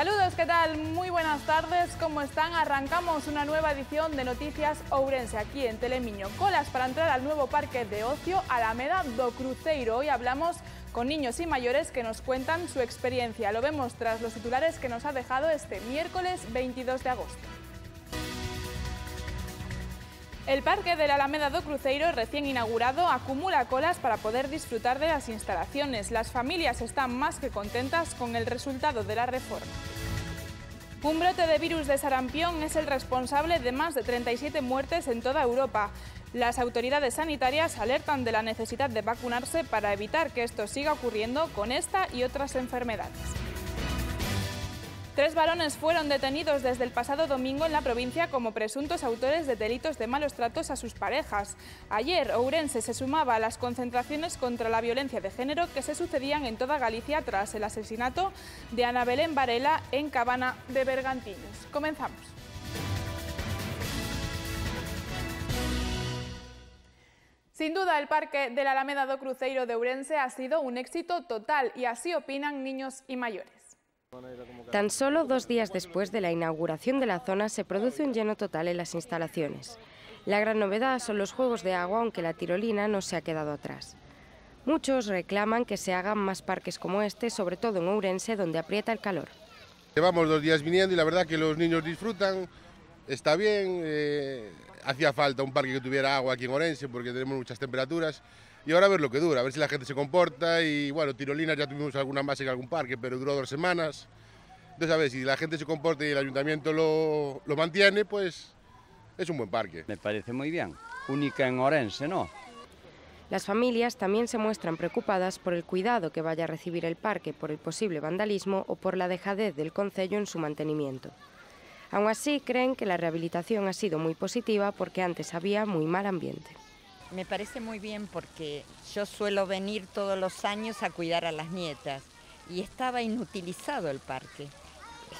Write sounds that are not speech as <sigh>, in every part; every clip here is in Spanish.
Saludos, ¿qué tal? Muy buenas tardes, ¿cómo están? Arrancamos una nueva edición de Noticias Ourense aquí en Telemiño. Colas para entrar al nuevo parque de ocio Alameda do Cruzeiro. Hoy hablamos con niños y mayores que nos cuentan su experiencia. Lo vemos tras los titulares que nos ha dejado este miércoles 22 de agosto. El Parque del la Alameda do Cruzeiro, recién inaugurado, acumula colas para poder disfrutar de las instalaciones. Las familias están más que contentas con el resultado de la reforma. Un brote de virus de sarampión es el responsable de más de 37 muertes en toda Europa. Las autoridades sanitarias alertan de la necesidad de vacunarse para evitar que esto siga ocurriendo con esta y otras enfermedades. Tres varones fueron detenidos desde el pasado domingo en la provincia como presuntos autores de delitos de malos tratos a sus parejas. Ayer, Ourense se sumaba a las concentraciones contra la violencia de género que se sucedían en toda Galicia tras el asesinato de Ana Belén Varela en Cabana de Bergantines. Comenzamos. Sin duda, el Parque del Alameda do Cruzeiro de Ourense ha sido un éxito total y así opinan niños y mayores. Tan solo dos días después de la inauguración de la zona se produce un lleno total en las instalaciones. La gran novedad son los juegos de agua, aunque la tirolina no se ha quedado atrás. Muchos reclaman que se hagan más parques como este, sobre todo en Ourense, donde aprieta el calor. Llevamos dos días viniendo y la verdad que los niños disfrutan, está bien, eh, hacía falta un parque que tuviera agua aquí en Orense porque tenemos muchas temperaturas y ahora a ver lo que dura, a ver si la gente se comporta y bueno, tirolinas ya tuvimos alguna más en algún parque, pero duró dos semanas. Entonces, a ver, si la gente se comporta y el ayuntamiento lo, mantiene, pues es un buen parque. Me parece muy bien, única en Orense, ¿no? Las familias también se muestran preocupadas por el cuidado que vaya a recibir el parque por el posible vandalismo o por la dejadez del concello en su mantenimiento. Aún así, creen que la rehabilitación ha sido muy positiva porque antes había muy mal ambiente. Me parece muy bien porque yo suelo venir todos los años a cuidar a las nietas y estaba inutilizado el parque.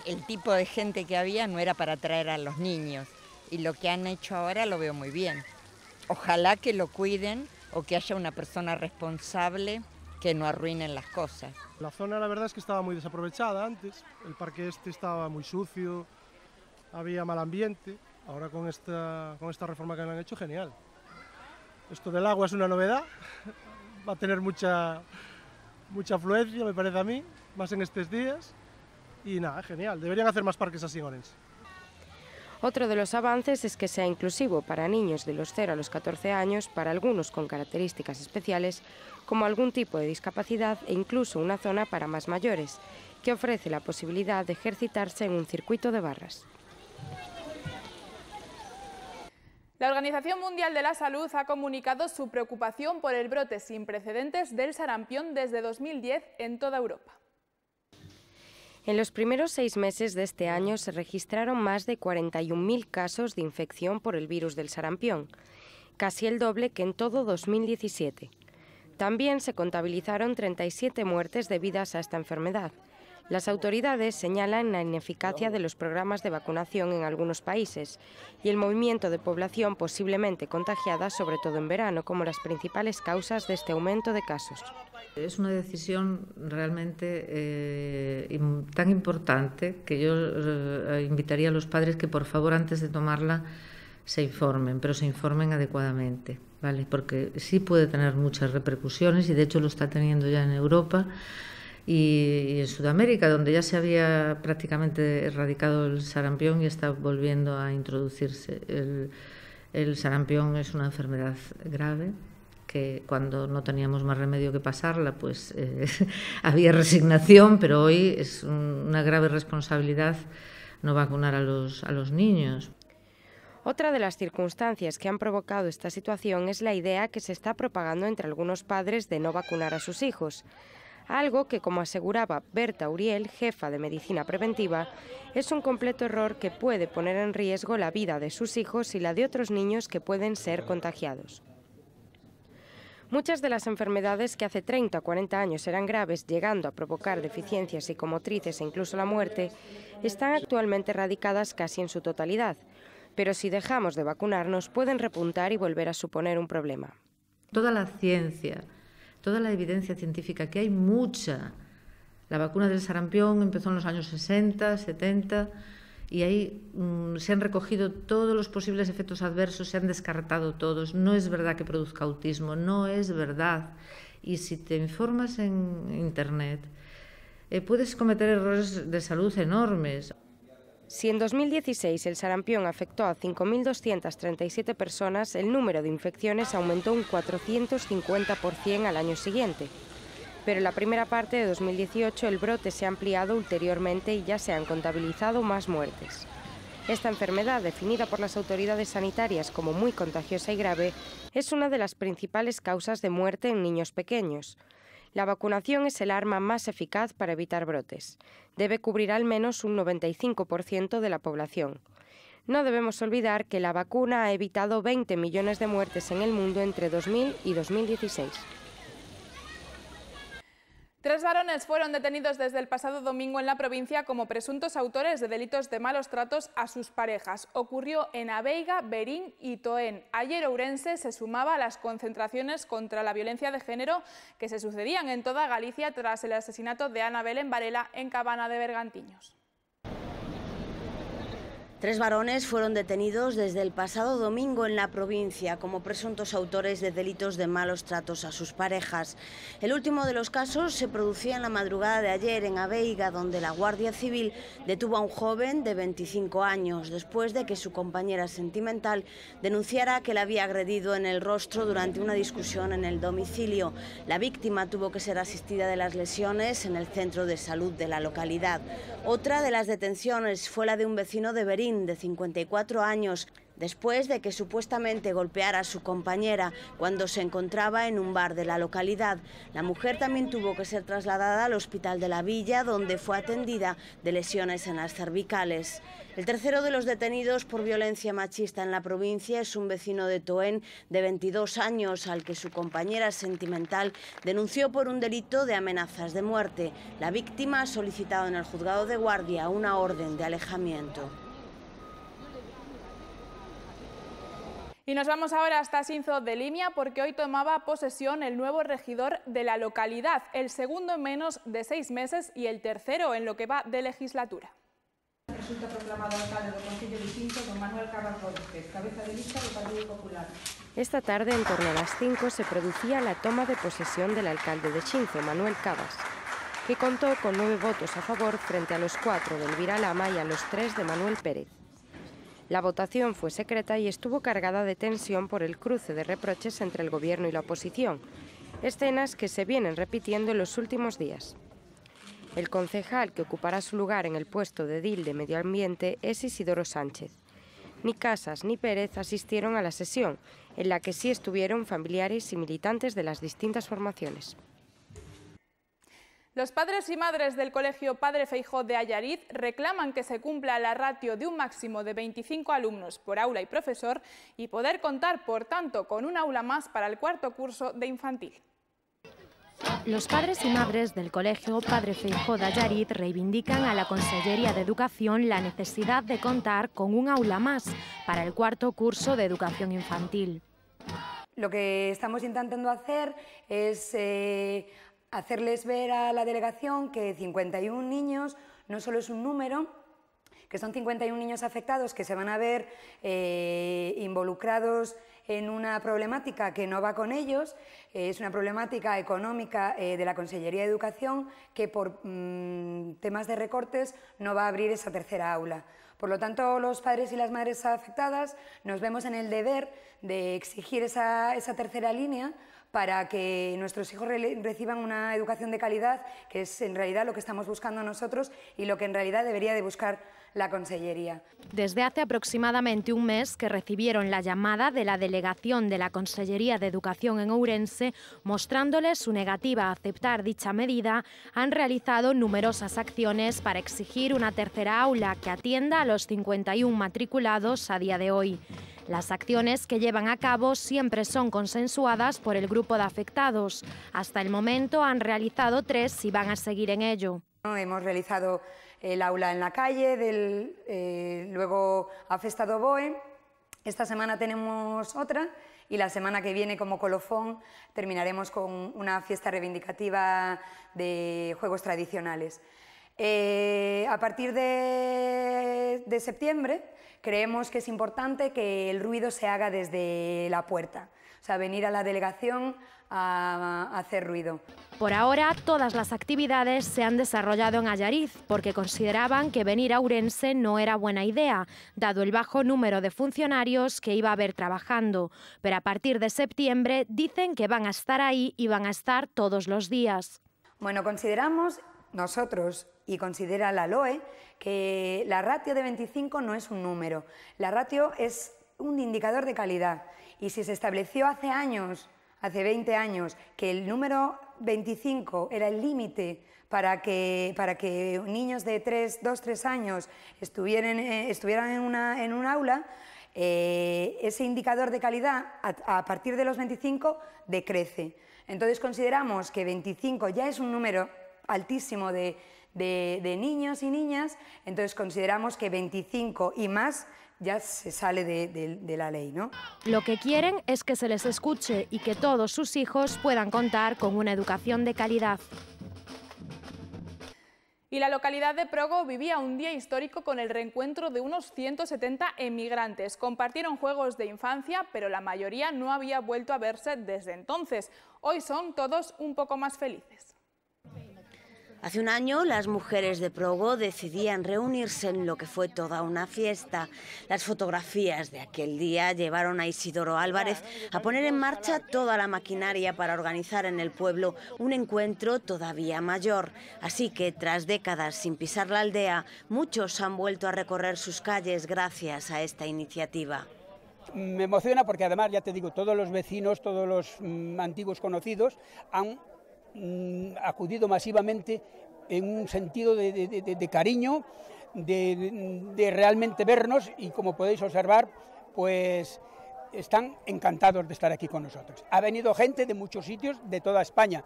El tipo de gente que había no era para traer a los niños y lo que han hecho ahora lo veo muy bien. Ojalá que lo cuiden o que haya una persona responsable que no arruinen las cosas. La zona la verdad es que estaba muy desaprovechada antes, el parque este estaba muy sucio, había mal ambiente, ahora con esta, con esta reforma que han hecho, genial. Esto del agua es una novedad, va a tener mucha, mucha afluencia, me parece a mí, más en estos días. Y nada, genial, deberían hacer más parques así en Otro de los avances es que sea inclusivo para niños de los 0 a los 14 años, para algunos con características especiales, como algún tipo de discapacidad e incluso una zona para más mayores, que ofrece la posibilidad de ejercitarse en un circuito de barras. La Organización Mundial de la Salud ha comunicado su preocupación por el brote sin precedentes del sarampión desde 2010 en toda Europa. En los primeros seis meses de este año se registraron más de 41.000 casos de infección por el virus del sarampión, casi el doble que en todo 2017. También se contabilizaron 37 muertes debidas a esta enfermedad, las autoridades señalan la ineficacia de los programas de vacunación en algunos países y el movimiento de población posiblemente contagiada, sobre todo en verano, como las principales causas de este aumento de casos. Es una decisión realmente eh, tan importante que yo eh, invitaría a los padres que por favor antes de tomarla se informen, pero se informen adecuadamente, ¿vale? Porque sí puede tener muchas repercusiones y de hecho lo está teniendo ya en Europa y, en Sudamérica, donde ya se había prácticamente erradicado el sarampión y está volviendo a introducirse. El, sarampión es una enfermedad grave que cuando no teníamos más remedio que pasarla, pues eh, <laughs> había resignación, pero hoy es una grave responsabilidad no vacunar a a los niños. Otra de las circunstancias que han provocado esta situación es la idea que se está propagando entre algunos padres de no vacunar a sus hijos algo que, como aseguraba Berta Uriel, jefa de medicina preventiva, es un completo error que puede poner en riesgo la vida de sus hijos y la de otros niños que pueden ser contagiados. Muchas de las enfermedades que hace 30 o 40 años eran graves, llegando a provocar deficiencias psicomotrices e incluso la muerte, están actualmente erradicadas casi en su totalidad, pero si dejamos de vacunarnos pueden repuntar y volver a suponer un problema. Toda la ciencia, toda la evidencia científica, que hay mucha. La vacuna del sarampión empezó en los años 60, 70 y ahí mm, se han recogido todos los posibles efectos adversos, se han descartado todos. No es verdad que produzca autismo, no es verdad. Y si te informas en Internet, eh, puedes cometer errores de salud enormes. Si en 2016 el sarampión afectó a 5.237 personas, el número de infecciones aumentó un 450% al año siguiente. Pero en la primera parte de 2018 el brote se ha ampliado ulteriormente y ya se han contabilizado más muertes. Esta enfermedad, definida por las autoridades sanitarias como muy contagiosa y grave, es una de las principales causas de muerte en niños pequeños. La vacunación es el arma más eficaz para evitar brotes. Debe cubrir al menos un 95% de la población. No debemos olvidar que la vacuna ha evitado 20 millones de muertes en el mundo entre 2000 y 2016. Tres varones fueron detenidos desde el pasado domingo en la provincia como presuntos autores de delitos de malos tratos a sus parejas. Ocurrió en Aveiga, Berín y Toén. Ayer Ourense se sumaba a las concentraciones contra la violencia de género que se sucedían en toda Galicia tras el asesinato de Ana Belén Varela en Cabana de Bergantiños. Tres varones fueron detenidos desde el pasado domingo en la provincia como presuntos autores de delitos de malos tratos a sus parejas. El último de los casos se producía en la madrugada de ayer en Aveiga, donde la Guardia Civil detuvo a un joven de 25 años después de que su compañera sentimental denunciara que la había agredido en el rostro durante una discusión en el domicilio. La víctima tuvo que ser asistida de las lesiones en el centro de salud de la localidad. Otra de las detenciones fue la de un vecino de Berín de 54 años, después de que supuestamente golpeara a su compañera cuando se encontraba en un bar de la localidad. La mujer también tuvo que ser trasladada al hospital de la villa, donde fue atendida de lesiones en las cervicales. El tercero de los detenidos por violencia machista en la provincia es un vecino de Toén de 22 años, al que su compañera sentimental denunció por un delito de amenazas de muerte. La víctima ha solicitado en el juzgado de guardia una orden de alejamiento. Y nos vamos ahora hasta Sinzo de Limia porque hoy tomaba posesión el nuevo regidor de la localidad, el segundo en menos de seis meses y el tercero en lo que va de legislatura. Resulta proclamado alcalde del Concilio de Sinzo don Manuel Cabas cabeza de lista del Partido Popular. Esta tarde, en torno a las 5, se producía la toma de posesión del alcalde de Chinzo, Manuel Cabas, que contó con nueve votos a favor frente a los cuatro de Elvira Lama y a los tres de Manuel Pérez. La votación fue secreta y estuvo cargada de tensión por el cruce de reproches entre el gobierno y la oposición, escenas que se vienen repitiendo en los últimos días. El concejal que ocupará su lugar en el puesto de DIL de Medio Ambiente es Isidoro Sánchez. Ni Casas ni Pérez asistieron a la sesión, en la que sí estuvieron familiares y militantes de las distintas formaciones. Los padres y madres del Colegio Padre Feijó de Ayarit reclaman que se cumpla la ratio de un máximo de 25 alumnos por aula y profesor y poder contar, por tanto, con un aula más para el cuarto curso de infantil. Los padres y madres del colegio Padre Feijó de Ayarit reivindican a la Consellería de Educación la necesidad de contar con un aula más para el cuarto curso de educación infantil. Lo que estamos intentando hacer es eh, hacerles ver a la delegación que 51 niños no solo es un número, que son 51 niños afectados que se van a ver eh, involucrados en una problemática que no va con ellos, eh, es una problemática económica eh, de la Consellería de Educación que por mm, temas de recortes no va a abrir esa tercera aula. Por lo tanto, los padres y las madres afectadas nos vemos en el deber de exigir esa tercera línea para que nuestros hijos reciban una educación de calidad, que es en realidad lo que estamos buscando nosotros y lo que en realidad debería de buscar la Consellería. Desde hace aproximadamente un mes que recibieron la llamada de la delegación de la Consellería de Educación en Ourense mostrándoles su negativa a aceptar dicha medida, han realizado numerosas acciones para exigir una tercera aula que atienda a los 51 matriculados a día de hoy. Las acciones que llevan a cabo siempre son consensuadas por el grupo de afectados. Hasta el momento han realizado tres y van a seguir en ello. Hemos realizado el aula en la calle, del, eh, luego ha festado Boe. Esta semana tenemos otra y la semana que viene como colofón terminaremos con una fiesta reivindicativa de juegos tradicionales. Eh, a partir de, septiembre creemos que es importante que el ruido se haga desde la puerta, o sea, venir a la delegación a, hacer ruido. Por ahora, todas las actividades se han desarrollado en Ayariz, porque consideraban que venir a Urense no era buena idea, dado el bajo número de funcionarios que iba a haber trabajando. Pero a partir de septiembre dicen que van a estar ahí y van a estar todos los días. Bueno, consideramos nosotros y considera la LOE que la ratio de 25 no es un número, la ratio es un indicador de calidad y si se estableció hace años, hace 20 años, que el número 25 era el límite para que, para que niños de 3, 2, 3 años estuvieran, eh, estuvieran en, una, en un aula, eh, ese indicador de calidad a partir de los 25 decrece. Entonces consideramos que 25 ya es un número altísimo de, de, niños y niñas, entonces consideramos que 25 y más ya se sale de, la ley, ¿no? Lo que quieren es que se les escuche y que todos sus hijos puedan contar con una educación de calidad. Y la localidad de Progo vivía un día histórico con el reencuentro de unos 170 emigrantes. Compartieron juegos de infancia, pero la mayoría no había vuelto a verse desde entonces. Hoy son todos un poco más felices. Hace un año las mujeres de Progo decidían reunirse en lo que fue toda una fiesta. Las fotografías de aquel día llevaron a Isidoro Álvarez a poner en marcha toda la maquinaria para organizar en el pueblo un encuentro todavía mayor. Así que tras décadas sin pisar la aldea, muchos han vuelto a recorrer sus calles gracias a esta iniciativa me emociona porque además, ya te digo, todos los vecinos, todos los mm, antiguos conocidos han Mm, acudido masivamente en un sentido de cariño, de, realmente vernos y como podéis observar, pues están encantados de estar aquí con nosotros. Ha venido gente de muchos sitios, de toda España.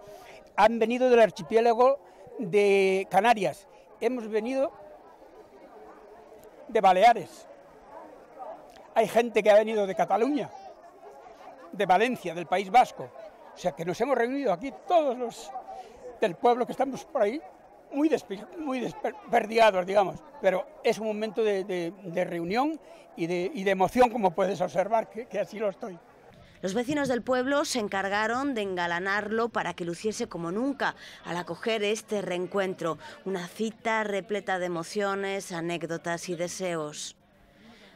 Han venido del archipiélago de Canarias. Hemos venido de Baleares. Hay gente que ha venido de Cataluña, de Valencia, del País Vasco. O sea que nos hemos reunido aquí todos los del pueblo que estamos por ahí, muy, muy desperdiados, digamos, pero es un momento de, reunión y de, emoción, como puedes observar, que, que así lo estoy. Los vecinos del pueblo se encargaron de engalanarlo para que luciese como nunca al acoger este reencuentro, una cita repleta de emociones, anécdotas y deseos.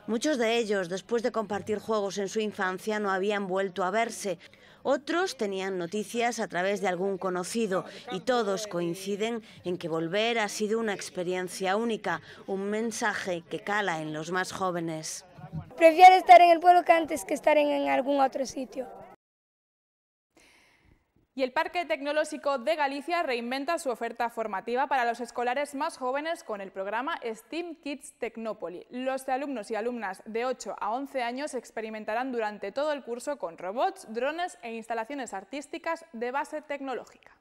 Muchos de ellos, después de compartir juegos en su infancia, no habían vuelto a verse. Otros tenían noticias a través de algún conocido y todos coinciden en que volver ha sido una experiencia única, un mensaje que cala en los más jóvenes. Prefiero estar en el pueblo que antes que estar en algún otro sitio. Y el Parque Tecnológico de Galicia reinventa su oferta formativa para los escolares más jóvenes con el programa STEAM Kids Tecnópoli. Los alumnos y alumnas de 8 a 11 años experimentarán durante todo el curso con robots, drones e instalaciones artísticas de base tecnológica.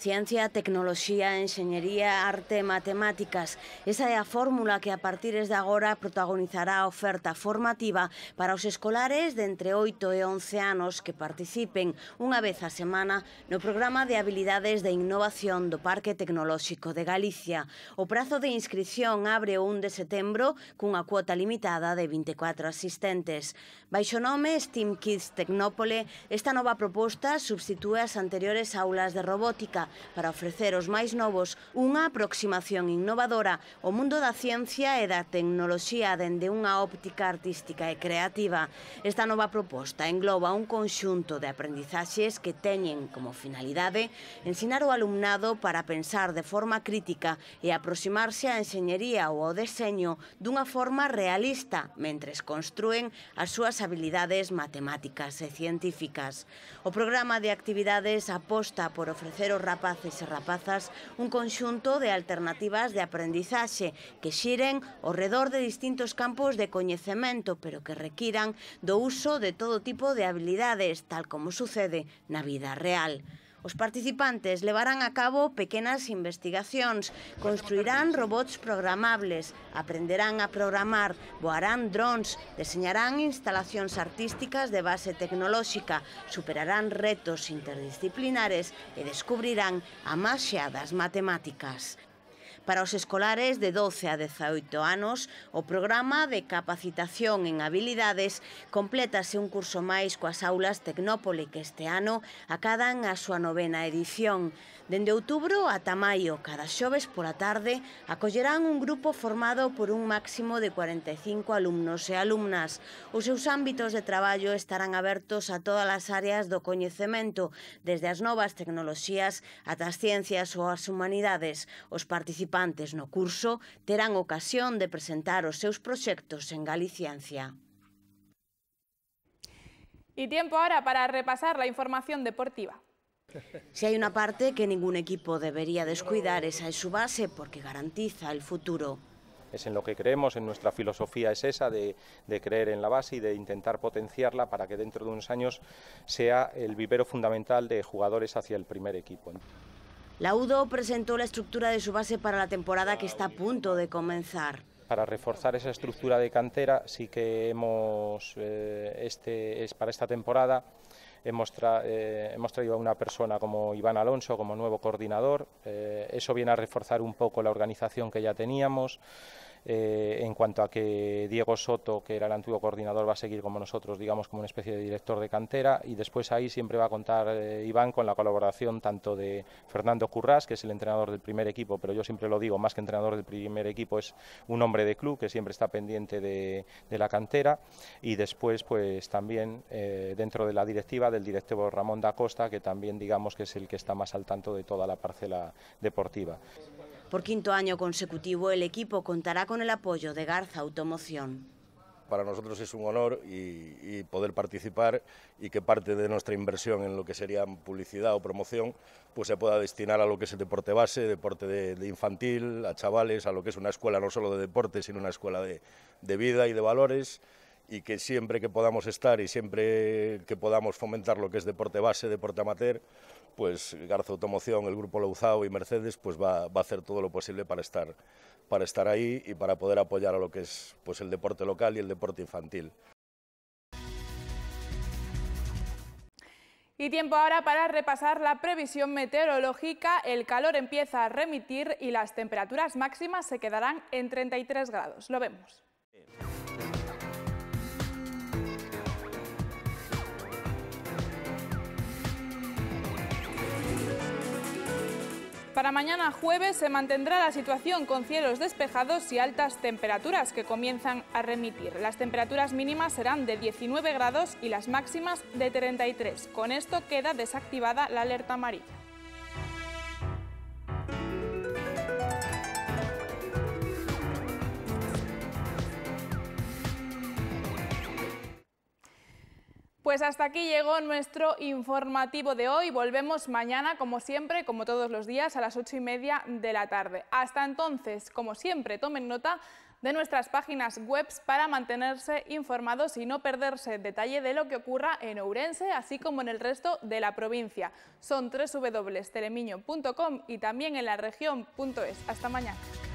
Ciencia, tecnoloxía, enxeñería, arte matemáticas. Esa é a fórmula que a partir de agora protagonizará a oferta formativa para os escolares de entre 8 e 11 anos que participen unha vez a semana no programa de habilidades de innovación do Parque Tecnolóxico de Galicia. O prazo de inscripción abre o 1 de setembro cunha cuota limitada de 24 asistentes. Baixo nome Steam Kids Tecnópole, esta nova proposta substitúe as anteriores aulas de robótica para ofrecer aos máis novos unha aproximación innovadora ao mundo da ciencia e da tecnoloxía dende unha óptica artística e creativa. Esta nova proposta engloba un conxunto de aprendizaxes que teñen como finalidade ensinar o alumnado para pensar de forma crítica e aproximarse á enxeñería ou ao deseño dunha forma realista mentres construen as súas habilidades matemáticas e científicas. O programa de actividades aposta por ofrecer o rapazes rapaces e rapazas un conxunto de alternativas de aprendizaxe que xiren ao redor de distintos campos de coñecemento, pero que requiran do uso de todo tipo de habilidades, tal como sucede na vida real. Os participantes levarán a cabo pequenas investigacións, construirán robots programables, aprenderán a programar, voarán drones, deseñarán instalacións artísticas de base tecnolóxica, superarán retos interdisciplinares e descubrirán a máxia das matemáticas. Para os escolares de 12 a 18 anos, o programa de capacitación en habilidades complétase un curso máis coas aulas Tecnópole que este ano acadan a súa novena edición. Dende outubro ata maio, cada xoves pola tarde, acollerán un grupo formado por un máximo de 45 alumnos e alumnas. Os seus ámbitos de traballo estarán abertos a todas as áreas do coñecemento, desde as novas tecnoloxías ata as ciencias ou as humanidades. Os participantes no curso terán ocasión de presentar sus proyectos en Galiciancia. Y tiempo ahora para repasar la información deportiva. Si hay una parte que ningún equipo debería descuidar, esa es su base porque garantiza el futuro es en lo que creemos, en nuestra filosofía es esa, de, creer en la base y de intentar potenciarla para que dentro de unos años sea el vivero fundamental de jugadores hacia el primer equipo. La UDO presentó la estructura de su base para la temporada que está a punto de comenzar. Para reforzar esa estructura de cantera, sí que hemos, eh, este, es para esta temporada, eh, hemos, traído a una persona como Iván Alonso como nuevo coordinador. Eh, eso viene a reforzar un poco la organización que ya teníamos. Eh, en cuanto a que Diego Soto, que era el antiguo coordinador, va a seguir como nosotros, digamos, como una especie de director de cantera, y después ahí siempre va a contar eh, Iván con la colaboración tanto de Fernando Currás, que es el entrenador del primer equipo, pero yo siempre lo digo, más que entrenador del primer equipo, es un hombre de club que siempre está pendiente de, la cantera, y después, pues también eh, dentro de la directiva, del directivo Ramón da Costa, que también digamos que es el que está más al tanto de toda la parcela deportiva. Por quinto año consecutivo, el equipo contará con el apoyo de Garza Automoción. Para nosotros es un honor y, poder participar y que parte de nuestra inversión en lo que sería publicidad o promoción pues se pueda destinar a lo que es el deporte base, deporte de, infantil, a chavales, a lo que es una escuela no solo de deporte, sino una escuela de, de vida y de valores y que siempre que podamos estar y siempre que podamos fomentar lo que es deporte base, deporte amateur, pues Garza Automoción, el Grupo Louzao y Mercedes, pues va, a hacer todo lo posible para estar, ahí y para poder apoyar a lo que es pues, el deporte local y el deporte infantil. Y tiempo ahora para repasar la previsión meteorológica. El calor empieza a remitir y las temperaturas máximas se quedarán en 33 grados. Lo vemos. Para mañana jueves se mantendrá la situación con cielos despejados y altas temperaturas que comienzan a remitir. Las temperaturas mínimas serán de 19 grados y las máximas de 33. Con esto queda desactivada la alerta amarilla. Pues hasta aquí llegó nuestro informativo de hoy. Volvemos mañana, como siempre, como todos los días, a las ocho y media de la tarde. Hasta entonces, como siempre, tomen nota de nuestras páginas web para mantenerse informados y no perderse detalle de lo que ocurra en Ourense, así como en el resto de la provincia. Son www.telemiño.com y también en la región.es. Hasta mañana.